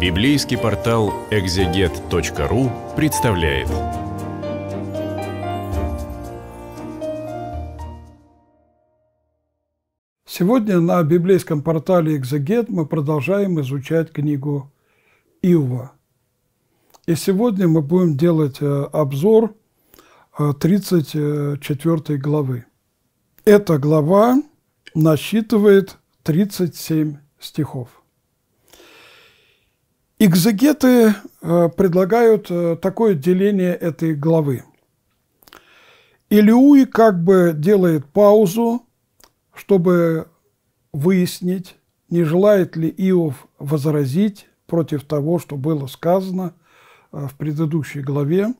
Библейский портал экзегет.ру представляет. Сегодня на библейском портале «Экзегет» мы продолжаем изучать книгу Иова. И сегодня мы будем делать э, обзор 34 э, главы. Эта глава насчитывает 37 стихов. Экзегеты э, предлагают э, такое деление этой главы. Илиуи как бы делает паузу, чтобы выяснить, не желает ли Иов возразить против того, что было сказано э, в предыдущей главе,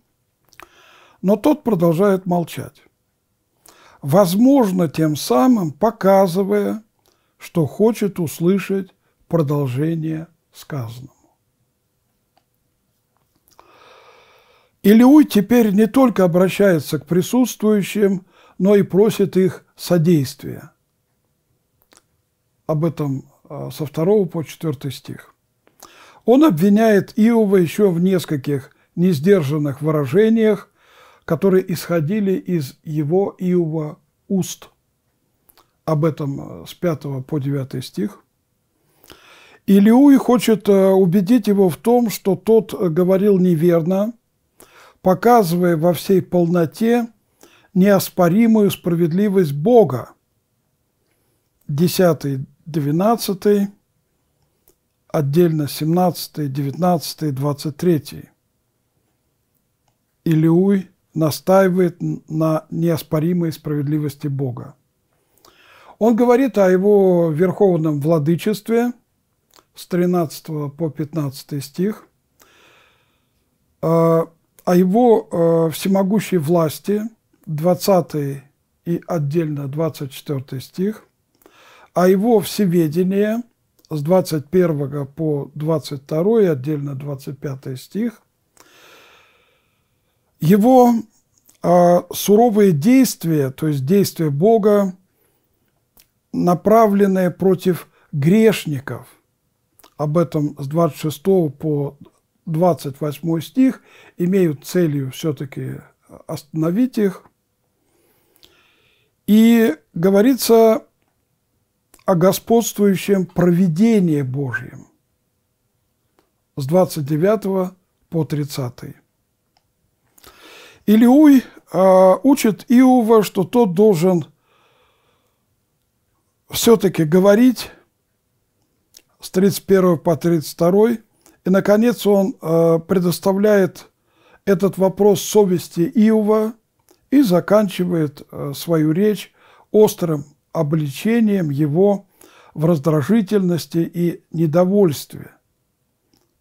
но тот продолжает молчать. Возможно, тем самым показывая, что хочет услышать продолжение сказанного. Илиуй теперь не только обращается к присутствующим, но и просит их содействия. Об этом а, со 2 по 4 стих. Он обвиняет Иова еще в нескольких несдержанных выражениях, которые исходили из его Иова уст. Об этом а, с 5 по 9 стих. Илиуй хочет а, убедить его в том, что тот говорил неверно – показывая во всей полноте неоспоримую справедливость Бога. 10, 12, отдельно 17, 19, 23. Илиуй настаивает на неоспоримой справедливости Бога. Он говорит о его верховном владычестве с 13 по 15 стих а, – о его э, всемогущей власти, 20 и отдельно 24 стих, о его всеведении с 21 по 22, отдельно 25 стих, его э, суровые действия, то есть действия Бога, направленные против грешников, об этом с 26 по 28 стих имеют целью все-таки остановить их. И говорится о господствующем провидении Божьем с 29 по 30. Илиуй а, учит Иова, что тот должен все-таки говорить с 31 по 32 и, наконец, он э, предоставляет этот вопрос совести Иова и заканчивает э, свою речь острым обличением его в раздражительности и недовольстве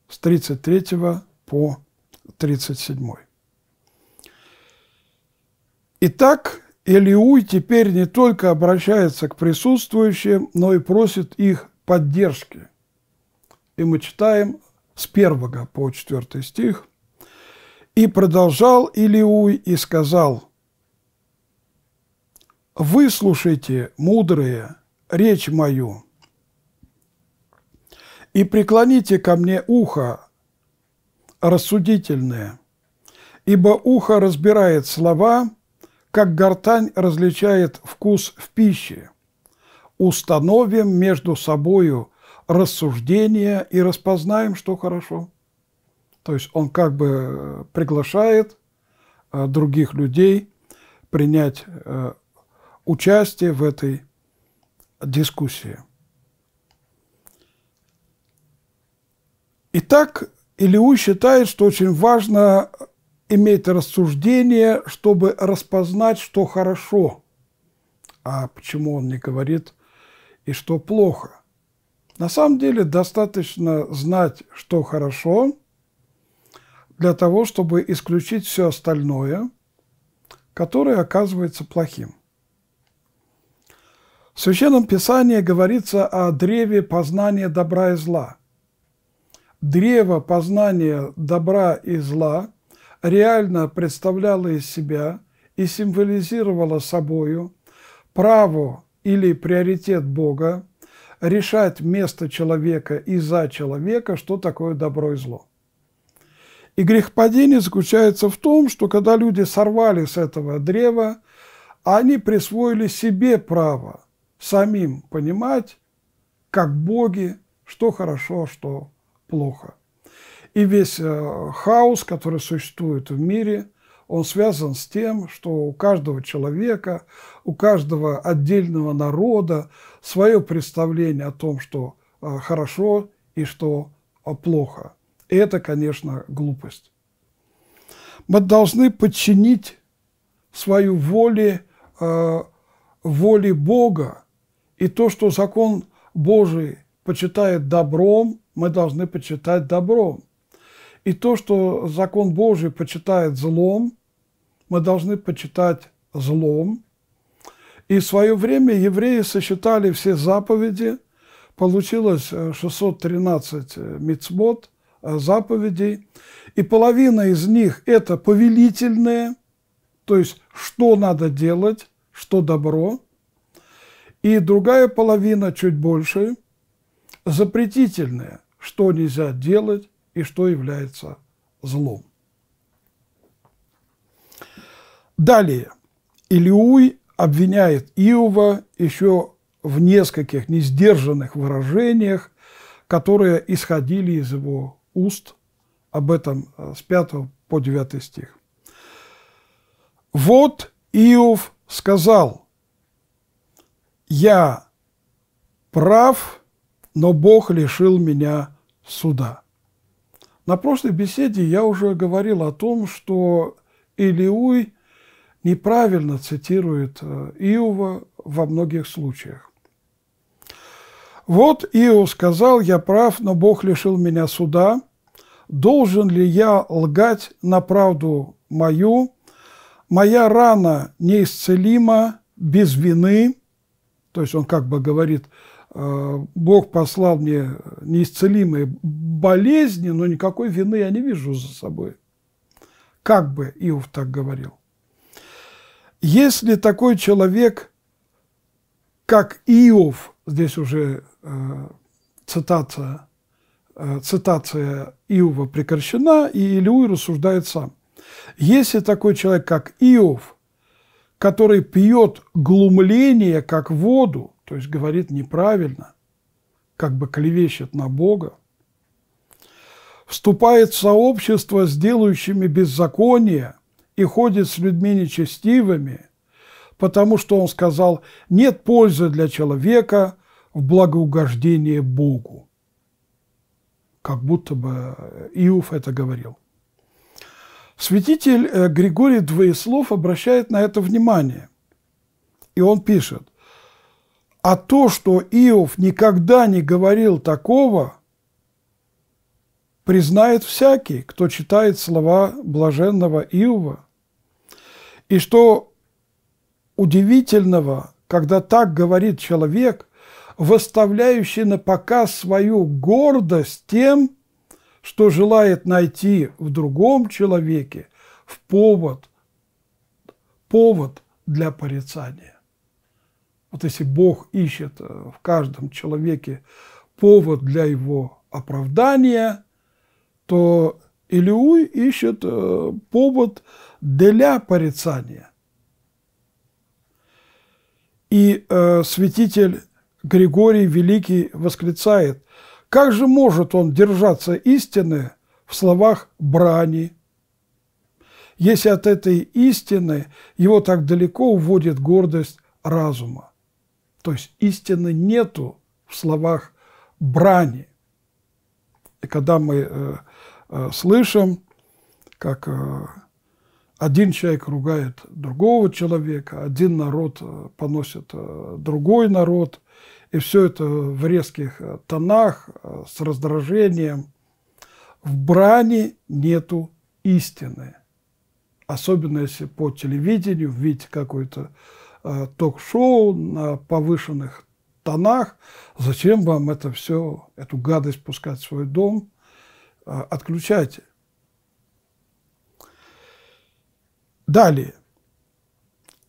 с 33 по 37. Итак, Элиуй теперь не только обращается к присутствующим, но и просит их поддержки. И мы читаем с 1 по 4 стих. «И продолжал Илиуй и сказал, «Выслушайте, мудрые, речь мою, и преклоните ко мне ухо рассудительное, ибо ухо разбирает слова, как гортань различает вкус в пище. Установим между собою рассуждения и распознаем, что хорошо. То есть он как бы э, приглашает э, других людей принять э, участие в этой дискуссии. Итак, Илиу считает, что очень важно иметь рассуждение, чтобы распознать, что хорошо, а почему он не говорит и что плохо – на самом деле достаточно знать, что хорошо, для того, чтобы исключить все остальное, которое оказывается плохим. В Священном Писании говорится о древе познания добра и зла. Древо познания добра и зла реально представляло из себя и символизировало собою право или приоритет Бога решать место человека и за человека, что такое добро и зло. И грех падения заключается в том, что когда люди сорвали с этого древа, они присвоили себе право самим понимать, как боги, что хорошо, а что плохо. И весь э, хаос, который существует в мире, он связан с тем, что у каждого человека, у каждого отдельного народа свое представление о том, что а, хорошо и что а, плохо. это, конечно, глупость. Мы должны подчинить свою воле а, воле Бога, и то, что закон Божий почитает добром, мы должны почитать добром. И то, что закон Божий почитает злом, мы должны почитать злом. И в свое время евреи сосчитали все заповеди, получилось 613 э, э, мицбот, э, заповедей, и половина из них – это повелительные, то есть что надо делать, что добро, и другая половина, чуть больше, запретительные, что нельзя делать и что является злом. Далее. Илиуй обвиняет Иова еще в нескольких несдержанных выражениях, которые исходили из его уст, об этом э, с 5 по 9 стих. «Вот Иов сказал, я прав, но Бог лишил меня суда». На прошлой беседе я уже говорил о том, что Илиуй – неправильно цитирует э, Иова во многих случаях. Вот Иов сказал, я прав, но Бог лишил меня суда. Должен ли я лгать на правду мою? Моя рана неисцелима, без вины. То есть он как бы говорит, э, Бог послал мне неисцелимые болезни, но никакой вины я не вижу за собой. Как бы Иов так говорил. Если такой человек, как Иов, здесь уже э, цитация, э, цитация Иова прекращена, и Илюй рассуждает сам. Если такой человек, как Иов, который пьет глумление как воду, то есть говорит неправильно, как бы клевещет на Бога, вступает в сообщество с делающими беззаконие – и ходит с людьми нечестивыми, потому что он сказал, нет пользы для человека в благоугождении Богу. Как будто бы Иов это говорил. Святитель э, Григорий Двоеслов обращает на это внимание. И он пишет, а то, что Иов никогда не говорил такого – признает всякий, кто читает слова блаженного Иова. И что удивительного, когда так говорит человек, выставляющий на показ свою гордость тем, что желает найти в другом человеке в повод, повод для порицания. Вот если Бог ищет э, в каждом человеке повод для его оправдания – что Илиуй ищет э, повод для порицания. И э, святитель Григорий Великий восклицает, как же может он держаться истины в словах брани, если от этой истины его так далеко уводит гордость разума. То есть истины нету в словах брани. И когда мы э, Э, слышим, как э, один человек ругает другого человека, один народ э, поносит другой народ, и все это в резких тонах, с раздражением. В брани нету истины. Особенно если по телевидению, видите виде какой-то ток-шоу на повышенных тонах. Зачем вам это все, эту гадость пускать в свой дом? А, отключайте. Далее.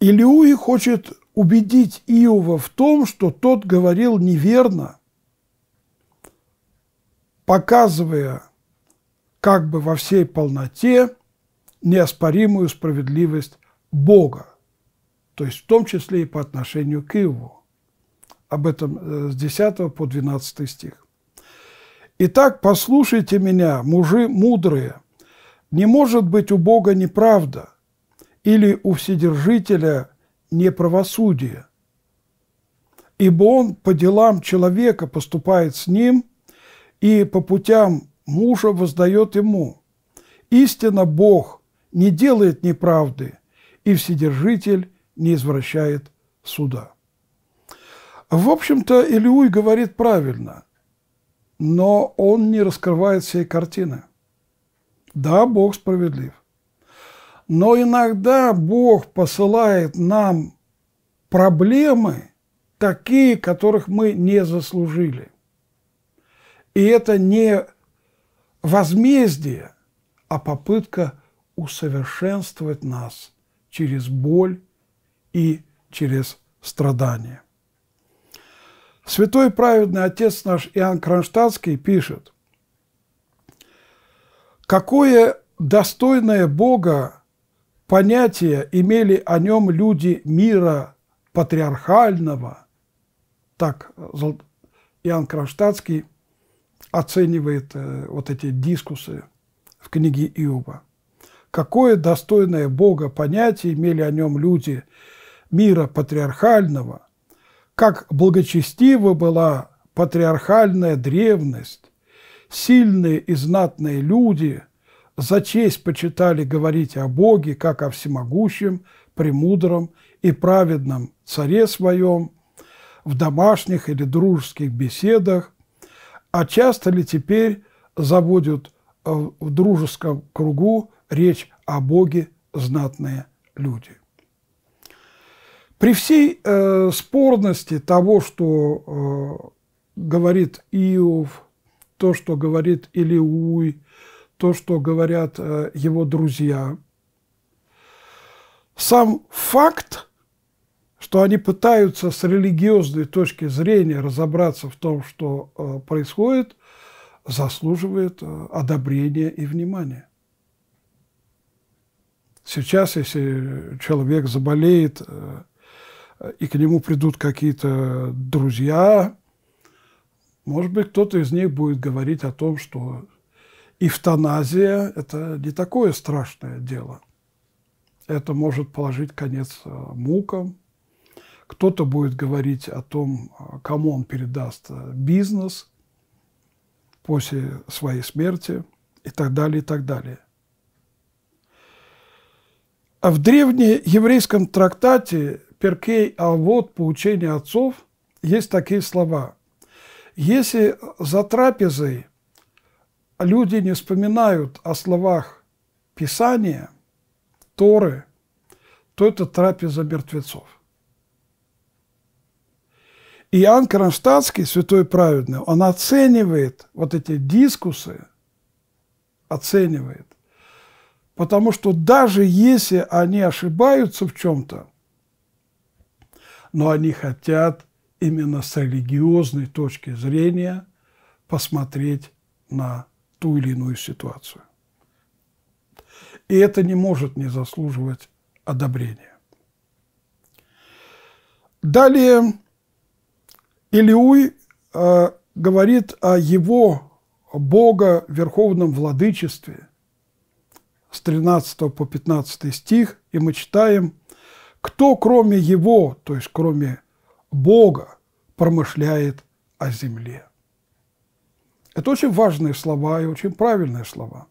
Илиуи хочет убедить Иова в том, что тот говорил неверно, показывая как бы во всей полноте неоспоримую справедливость Бога, то есть в том числе и по отношению к Иову. Об этом э, с 10 по 12 стих. Итак, послушайте меня, мужи мудрые, не может быть у Бога неправда или у Вседержителя неправосудие, ибо Он по делам человека поступает с ним и по путям мужа воздает ему. Истинно Бог не делает неправды, и Вседержитель не извращает суда. В общем-то, Илиуй говорит правильно – но он не раскрывает всей картины. Да, Бог справедлив. Но иногда Бог посылает нам проблемы, такие, которых мы не заслужили. И это не возмездие, а попытка усовершенствовать нас через боль и через страдания. Святой праведный отец наш Иоанн Кронштадтский пишет, «Какое достойное Бога понятие имели о нем люди мира патриархального?» Так Иоанн Кронштадтский оценивает э, вот эти дискусы в книге Иова. Какое достойное Бога понятие имели о нем люди мира патриархального, как благочестива была патриархальная древность, сильные и знатные люди за честь почитали говорить о Боге, как о всемогущем, премудром и праведном царе своем, в домашних или дружеских беседах, а часто ли теперь заводят э, в дружеском кругу речь о Боге знатные люди. При всей э, спорности того, что э, говорит Иов, то, что говорит Илиуй, то, что говорят э, его друзья, сам факт, что они пытаются с религиозной точки зрения разобраться в том, что э, происходит, заслуживает э, одобрения и внимания. Сейчас, если человек заболеет, э, и к нему придут какие-то друзья, может быть, кто-то из них будет говорить о том, что эвтаназия – это не такое страшное дело. Это может положить конец э, мукам. Кто-то будет говорить о том, э, кому он передаст э, бизнес после своей смерти и так далее, и так далее. А в древнееврейском трактате Перкей а по учению отцов, есть такие слова. Если за трапезой люди не вспоминают о словах Писания, Торы, то это трапеза мертвецов. И Иоанн Кронштадтский, святой праведный, он оценивает вот эти дискусы, оценивает, потому что даже если они ошибаются в чем-то, но они хотят именно с религиозной точки зрения посмотреть на ту или иную ситуацию. И это не может не заслуживать одобрения. Далее Илиуй э, говорит о его Бога верховном владычестве с 13 по 15 стих, и мы читаем – кто, кроме его, то есть кроме Бога, промышляет о земле? Это очень важные слова и очень правильные слова.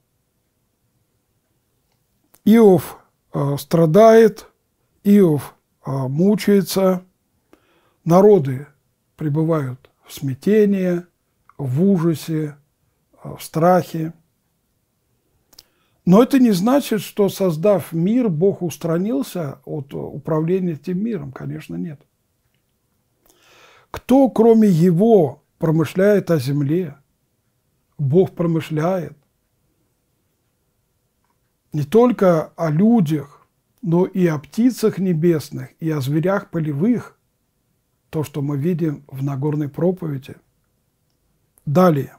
Иов э, страдает, Иов э, мучается, народы пребывают в смятении, в ужасе, э, в страхе – но это не значит, что создав мир, Бог устранился от управления этим миром. Конечно, нет. Кто, кроме Его, промышляет о земле? Бог промышляет не только о людях, но и о птицах небесных, и о зверях полевых, то, что мы видим в Нагорной проповеди. Далее.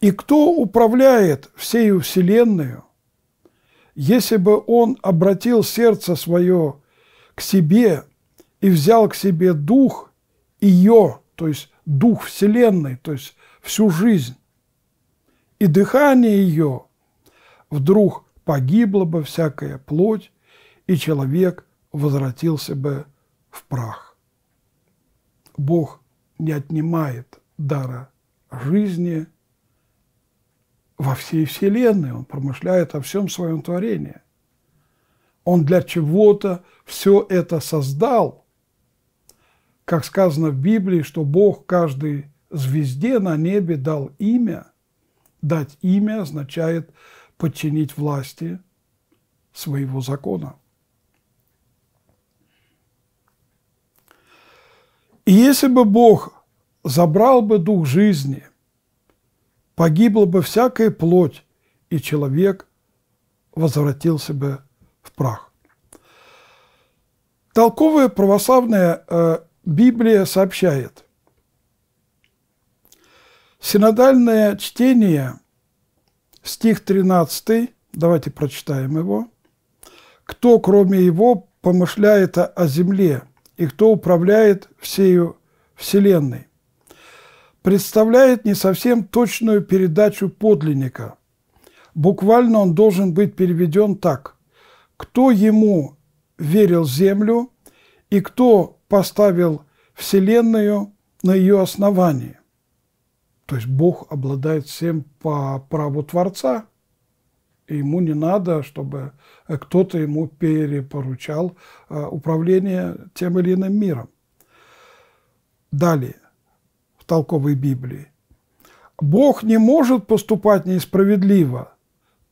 «И кто управляет всею вселенную, если бы он обратил сердце свое к себе и взял к себе дух ее, то есть дух Вселенной, то есть всю жизнь, и дыхание ее, вдруг погибла бы всякая плоть, и человек возвратился бы в прах. Бог не отнимает дара жизни – во всей Вселенной, он промышляет о всем своем творении. Он для чего-то все это создал. Как сказано в Библии, что Бог каждой звезде на небе дал имя. Дать имя означает подчинить власти своего закона. И если бы Бог забрал бы дух жизни погибла бы всякая плоть, и человек возвратился бы в прах. Толковая православная э, Библия сообщает, синодальное чтение, стих 13, давайте прочитаем его, «Кто, кроме его, помышляет о земле, и кто управляет всею вселенной?» представляет не совсем точную передачу подлинника. Буквально он должен быть переведен так. Кто ему верил землю и кто поставил Вселенную на ее основании? То есть Бог обладает всем по праву Творца, и ему не надо, чтобы кто-то ему перепоручал э, управление тем или иным миром. Далее толковой Библии. Бог не может поступать несправедливо,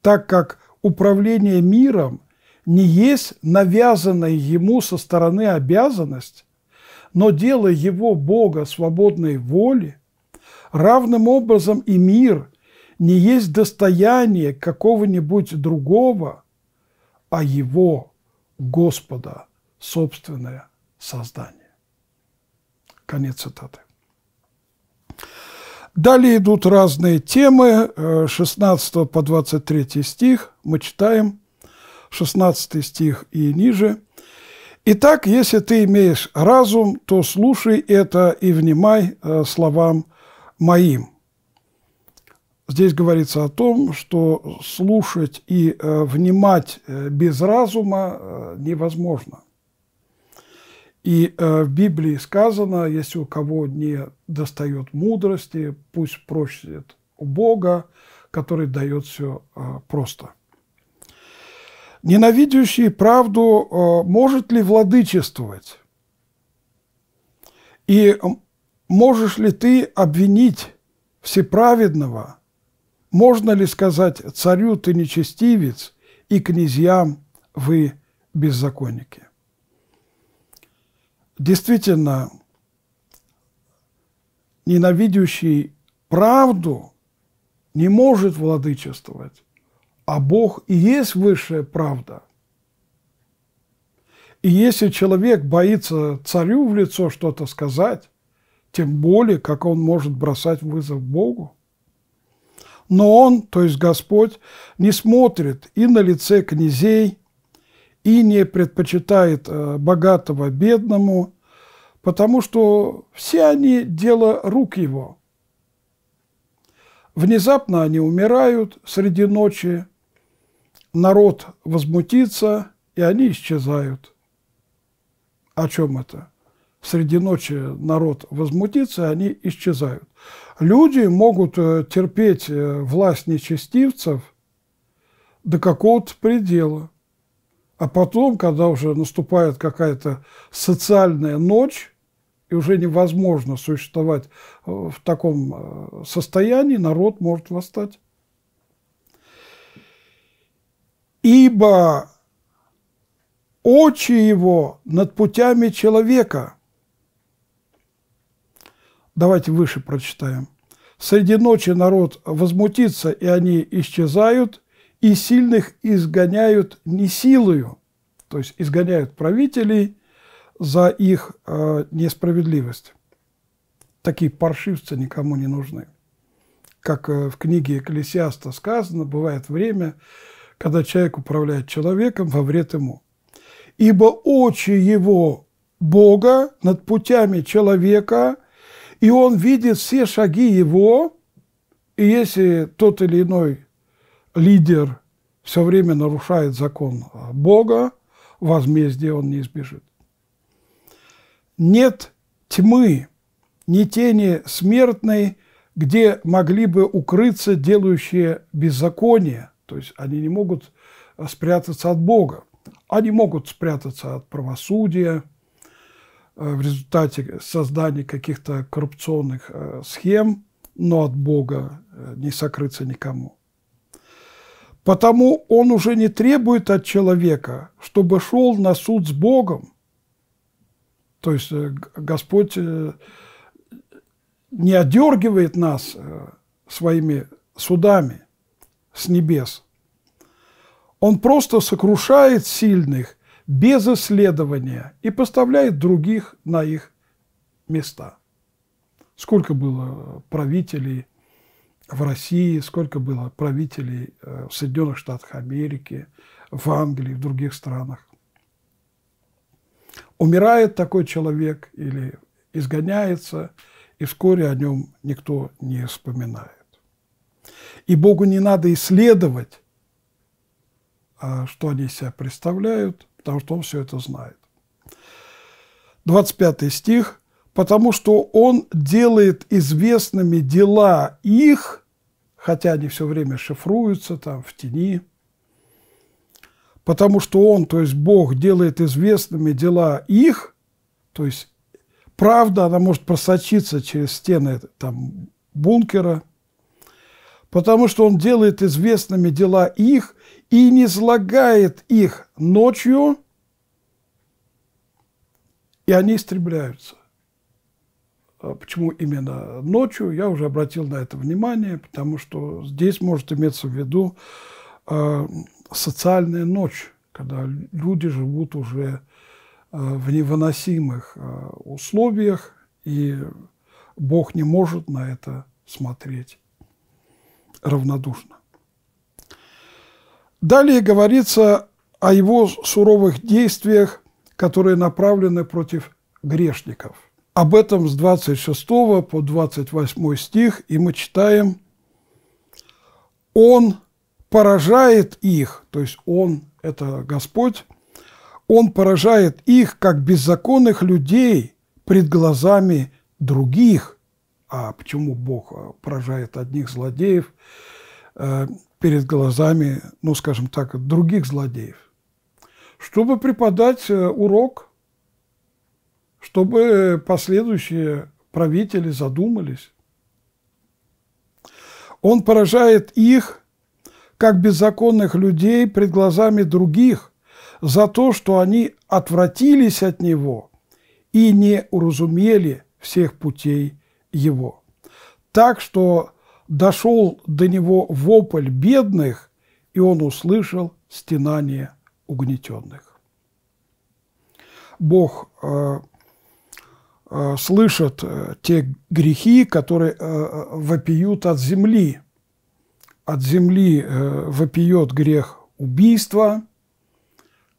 так как управление миром не есть навязанная ему со стороны обязанность, но дело его Бога свободной воли, равным образом и мир не есть достояние какого-нибудь другого, а его, Господа, собственное создание. Конец цитаты. Далее идут разные темы, 16 э, по 23 стих, мы читаем, 16 стих и ниже. «Итак, если ты имеешь разум, то слушай это и внимай э, словам моим». Здесь говорится о том, что слушать и э, внимать без разума невозможно. И э, в Библии сказано, если у кого не достает мудрости, пусть просит у Бога, который дает все э, просто. Ненавидящий правду э, может ли владычествовать? И можешь ли ты обвинить всеправедного? Можно ли сказать царю ты нечестивец и князьям вы беззаконники? действительно ненавидящий правду не может владычествовать, а Бог и есть высшая правда. И если человек боится царю в лицо что-то сказать, тем более, как он может бросать вызов Богу. Но он, то есть Господь, не смотрит и на лице князей, и не предпочитает э, богатого бедному, потому что все они – дело рук его. Внезапно они умирают среди ночи, народ возмутится, и они исчезают. О чем это? Среди ночи народ возмутится, и они исчезают. Люди могут э, терпеть э, власть нечестивцев до какого-то предела – а потом, когда уже наступает какая-то социальная ночь, и уже невозможно существовать э, в таком э, состоянии, народ может восстать. Ибо очи его над путями человека. Давайте выше прочитаем. Среди ночи народ возмутится, и они исчезают – и сильных изгоняют не силою, то есть изгоняют правителей за их э, несправедливость. Такие паршивцы никому не нужны. Как э, в книге Экклесиаста сказано, бывает время, когда человек управляет человеком во вред ему. «Ибо очи его Бога над путями человека, и он видит все шаги его, и если тот или иной лидер все время нарушает закон Бога, возмездия он не избежит. Нет тьмы, ни тени смертной, где могли бы укрыться делающие беззаконие, то есть они не могут спрятаться от Бога, они могут спрятаться от правосудия э, в результате создания каких-то коррупционных э, схем, но от Бога э, не сокрыться никому. Потому он уже не требует от человека, чтобы шел на суд с Богом. То есть э, Господь э, не одергивает нас э, своими судами с небес. Он просто сокрушает сильных без исследования и поставляет других на их места. Сколько было правителей в России сколько было правителей э, в Соединенных Штатах Америки, в Англии, в других странах. Умирает такой человек или изгоняется, и вскоре о нем никто не вспоминает. И Богу не надо исследовать, а, что они себя представляют, потому что Он все это знает. 25 стих – потому что он делает известными дела их, хотя они все время шифруются там в тени, потому что он, то есть Бог, делает известными дела их, то есть правда, она может просочиться через стены там, бункера, потому что он делает известными дела их и не слагает их ночью, и они истребляются. А почему именно ночью, я уже обратил на это внимание, потому что здесь может иметься в виду а, социальная ночь, когда люди живут уже а, в невыносимых условиях, и Бог не может на это смотреть равнодушно. Далее говорится о его суровых действиях, которые направлены против грешников – об этом с 26 по 28 стих, и мы читаем, «Он поражает их», то есть «Он» – это Господь, «Он поражает их, как беззаконных людей, пред глазами других». А почему Бог э, поражает одних злодеев э, перед глазами, ну, скажем так, других злодеев? Чтобы преподать э, урок – чтобы последующие правители задумались. Он поражает их, как беззаконных людей, пред глазами других, за то, что они отвратились от него и не уразумели всех путей его. Так что дошел до него вопль бедных, и он услышал стенание угнетенных. Бог э, Э, слышат э, те грехи, которые э, вопиют от земли. От земли вопиет грех убийства,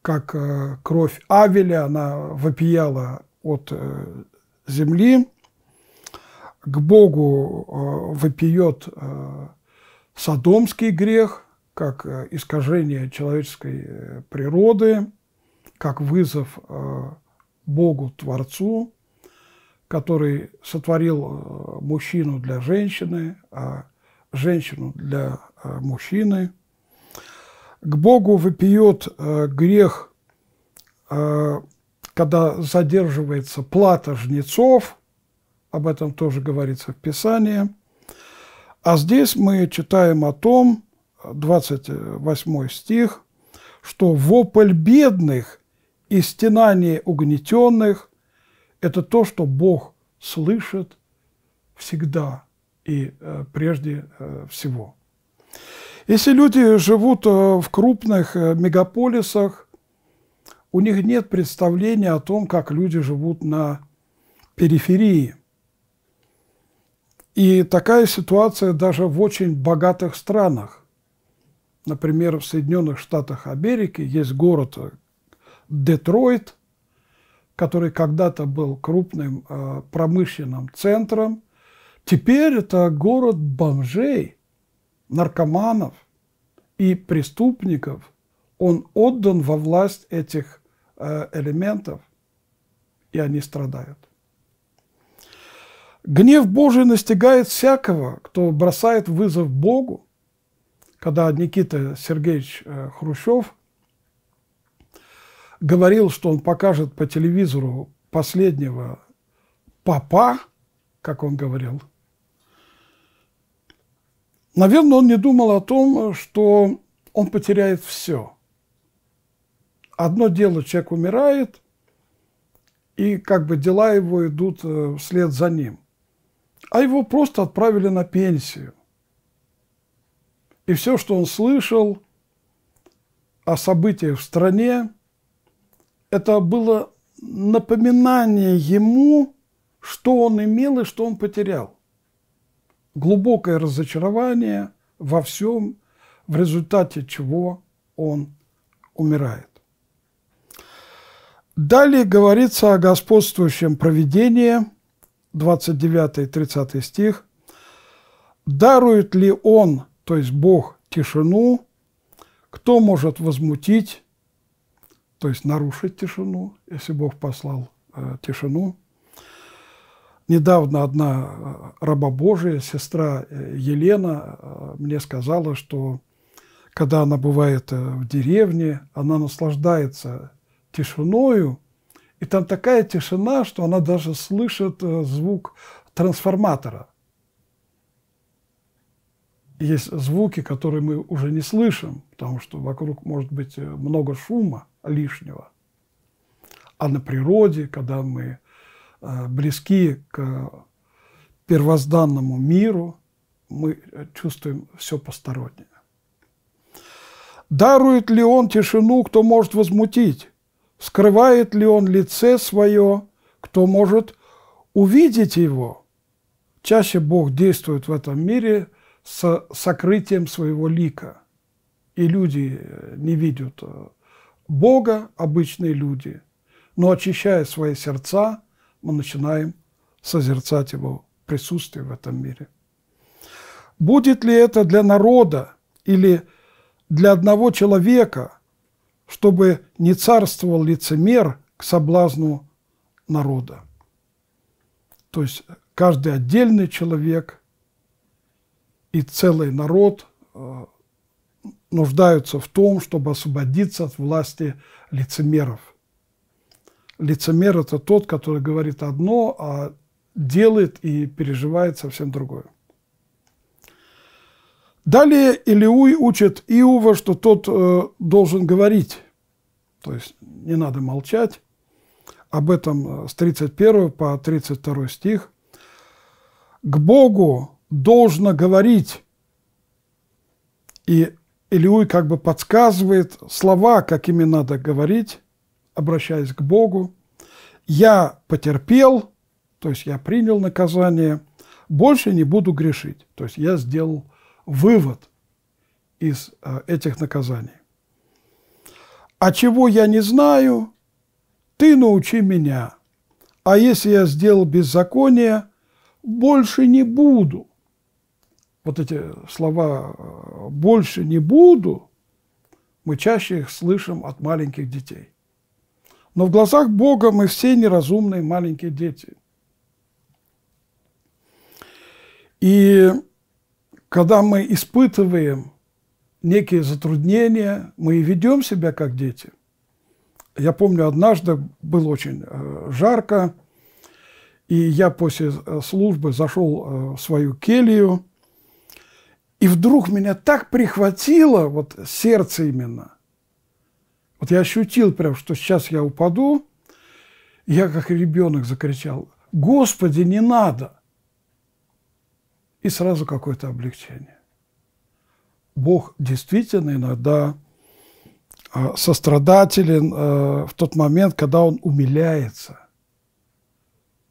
как кровь Авеля, она вопияла от земли. К Богу вопиет садомский грех, как искажение человеческой природы, как вызов Богу-Творцу – который сотворил э, мужчину для женщины, а женщину для э, мужчины. К Богу выпьет э, грех, когда задерживается плата жнецов, об этом тоже говорится в Писании. А здесь мы читаем о том, 28 стих, что вопль бедных и стенание угнетенных это то, что Бог слышит всегда и э, прежде э, всего. Если люди живут э, в крупных мегаполисах, у них нет представления о том, как люди живут на периферии. И такая ситуация даже в очень богатых странах. Например, в Соединенных Штатах Америки есть город Детройт – который когда-то был крупным э, промышленным центром, теперь это город бомжей, наркоманов и преступников. Он отдан во власть этих э, элементов, и они страдают. Гнев Божий настигает всякого, кто бросает вызов Богу. Когда Никита Сергеевич э, Хрущев – говорил, что он покажет по телевизору последнего папа, как он говорил, наверное, он не думал о том, что он потеряет все. Одно дело, человек умирает, и как бы дела его идут э, вслед за ним. А его просто отправили на пенсию. И все, что он слышал о событиях в стране, это было напоминание ему, что он имел и что он потерял. Глубокое разочарование во всем, в результате чего он умирает. Далее говорится о господствующем провидении, 29-30 стих. «Дарует ли он, то есть Бог, тишину? Кто может возмутить? то есть нарушить тишину, если Бог послал э, тишину. Недавно одна э, раба Божия, сестра э, Елена, э, мне сказала, что когда она бывает э, в деревне, она наслаждается тишиною, и там такая тишина, что она даже слышит э, звук трансформатора. Есть звуки, которые мы уже не слышим, потому что вокруг может быть э, много шума лишнего. А на природе, когда мы э, близки к первозданному миру, мы э, чувствуем все постороннее. Дарует ли он тишину, кто может возмутить? Скрывает ли он лице свое, кто может увидеть его? Чаще Бог действует в этом мире с сокрытием своего лика, и люди э, не видят Бога обычные люди, но очищая свои сердца, мы начинаем созерцать Его присутствие в этом мире. Будет ли это для народа или для одного человека, чтобы не царствовал лицемер к соблазну народа? То есть каждый отдельный человек и целый народ э, – нуждаются в том, чтобы освободиться от власти лицемеров. Лицемер – это тот, который говорит одно, а делает и переживает совсем другое. Далее Илиуй учит Иова, что тот э, должен говорить, то есть не надо молчать. Об этом э, с 31 по 32 стих. «К Богу должно говорить, и Илиуй как бы подсказывает слова, какими надо говорить, обращаясь к Богу. «Я потерпел, то есть я принял наказание, больше не буду грешить». То есть я сделал вывод из э, этих наказаний. «А чего я не знаю, ты научи меня. А если я сделал беззаконие, больше не буду» вот эти слова э, «больше не буду», мы чаще их слышим от маленьких детей. Но в глазах Бога мы все неразумные маленькие дети. И когда мы испытываем некие затруднения, мы и ведем себя как дети. Я помню, однажды было очень э, жарко, и я после э, службы зашел в свою келью – и вдруг меня так прихватило, вот сердце именно. Вот я ощутил прям, что сейчас я упаду. Я как ребенок закричал, Господи, не надо! И сразу какое-то облегчение. Бог действительно иногда а, сострадателен а, в тот момент, когда он умиляется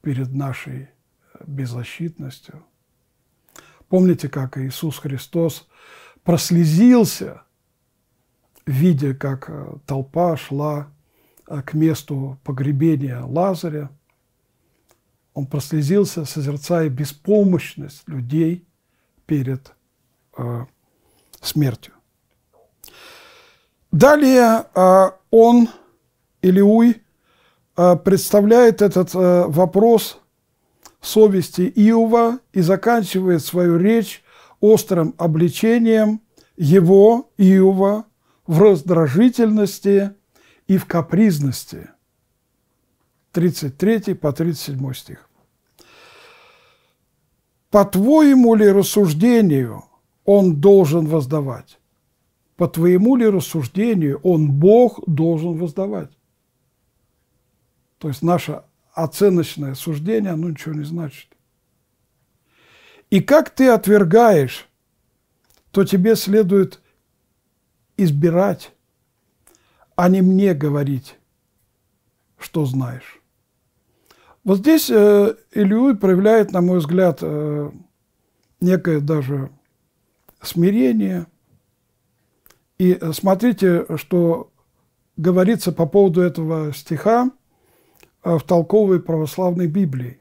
перед нашей э, беззащитностью, Помните, как Иисус Христос прослезился, видя, как э, толпа шла э, к месту погребения Лазаря. Он прослезился, созерцая беспомощность людей перед э, смертью. Далее э, он, Илиуй, э, представляет этот э, вопрос – совести Иова и заканчивает свою речь острым обличением его, Иова, в раздражительности и в капризности. 33 по 37 стих. «По твоему ли рассуждению он должен воздавать? По твоему ли рассуждению он, Бог, должен воздавать?» То есть наша оценочное суждение, оно ничего не значит. И как ты отвергаешь, то тебе следует избирать, а не мне говорить, что знаешь. Вот здесь э, Ильюй проявляет, на мой взгляд, э, некое даже смирение. И э, смотрите, что говорится по поводу этого стиха Э, в толковой православной Библии.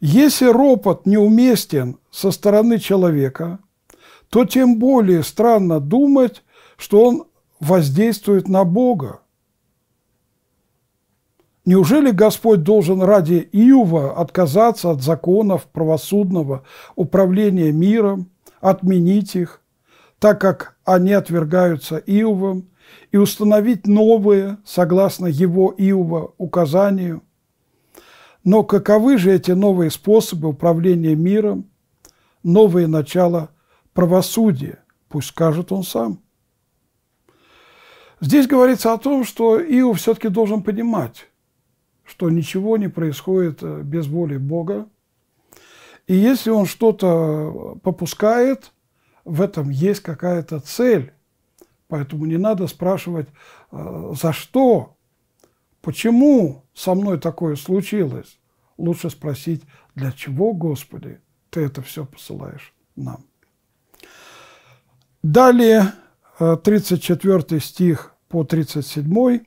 Если ропот неуместен со стороны человека, то тем более странно думать, что он воздействует на Бога. Неужели Господь должен ради Иова отказаться от законов правосудного управления миром, отменить их, так как они отвергаются Иовом и установить новые, согласно его Иова указанию. Но каковы же эти новые способы управления миром, новые начала правосудия, пусть скажет он сам. Здесь говорится о том, что Иов все-таки должен понимать, что ничего не происходит э, без воли Бога. И если он что-то попускает, в этом есть какая-то цель, Поэтому не надо спрашивать, э, за что, почему со мной такое случилось. Лучше спросить, для чего, Господи, ты это все посылаешь нам. Далее, 34 э, стих по 37.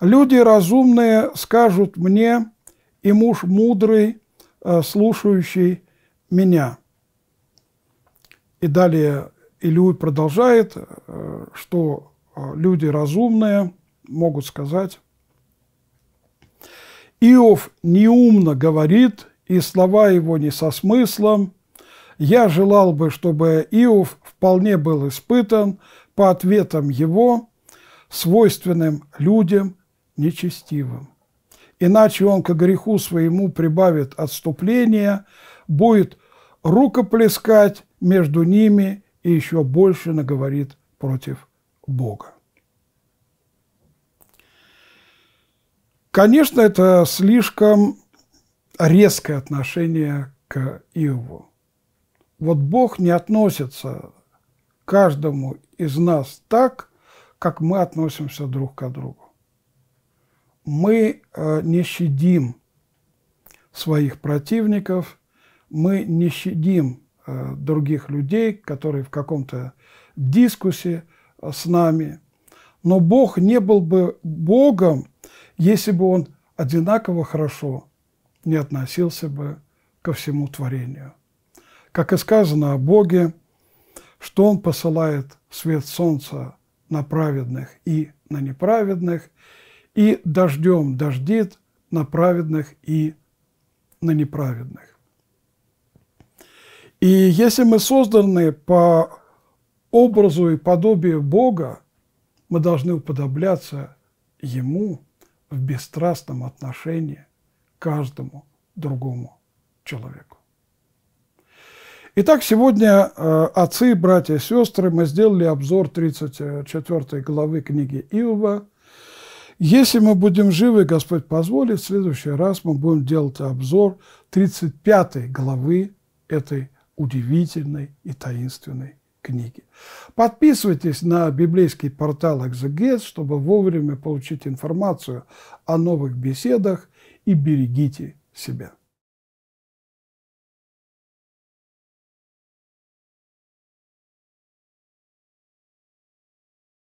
«Люди разумные скажут мне, и муж мудрый, э, слушающий меня». И далее и продолжает, э, что э, люди разумные могут сказать, Иов неумно говорит, и слова его не со смыслом. Я желал бы, чтобы Иов вполне был испытан по ответам его, свойственным людям нечестивым. Иначе он к греху своему прибавит отступление, будет рукоплескать между ними и еще больше наговорит против Бога. Конечно, это слишком резкое отношение к Иову. Вот Бог не относится к каждому из нас так, как мы относимся друг к другу. Мы э, не щадим своих противников, мы не щадим Э, других людей, которые в каком-то дискуссии э, с нами. Но Бог не был бы Богом, если бы Он одинаково хорошо не относился бы ко всему творению. Как и сказано о Боге, что Он посылает свет солнца на праведных и на неправедных, и дождем дождит на праведных и на неправедных. И если мы созданы по образу и подобию Бога, мы должны уподобляться Ему в бесстрастном отношении каждому другому человеку. Итак, сегодня э, отцы, братья и сестры, мы сделали обзор 34 главы книги Иова. Если мы будем живы, Господь позволит, в следующий раз мы будем делать обзор 35 главы этой удивительной и таинственной книги. Подписывайтесь на библейский портал «Экзегет», чтобы вовремя получить информацию о новых беседах и берегите себя.